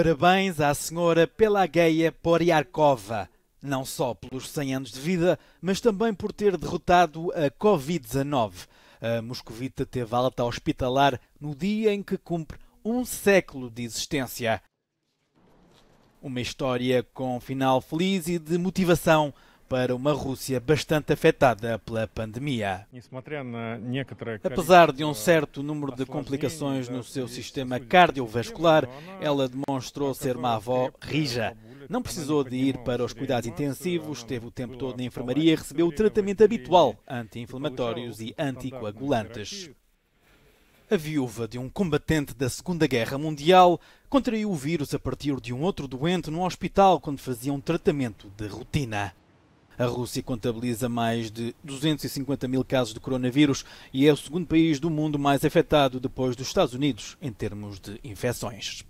parabéns à senhora Pelageia Poriarkova, não só pelos 100 anos de vida, mas também por ter derrotado a Covid-19. A moscovita teve alta hospitalar no dia em que cumpre um século de existência. Uma história com final feliz e de motivação para uma Rússia bastante afetada pela pandemia. Apesar de um certo número de complicações no seu sistema cardiovascular, ela demonstrou ser uma avó rija. Não precisou de ir para os cuidados intensivos, esteve o tempo todo na enfermaria e recebeu o tratamento habitual, anti-inflamatórios e anticoagulantes. A viúva de um combatente da Segunda Guerra Mundial contraiu o vírus a partir de um outro doente num hospital quando fazia um tratamento de rotina. A Rússia contabiliza mais de 250 mil casos de coronavírus e é o segundo país do mundo mais afetado depois dos Estados Unidos em termos de infecções.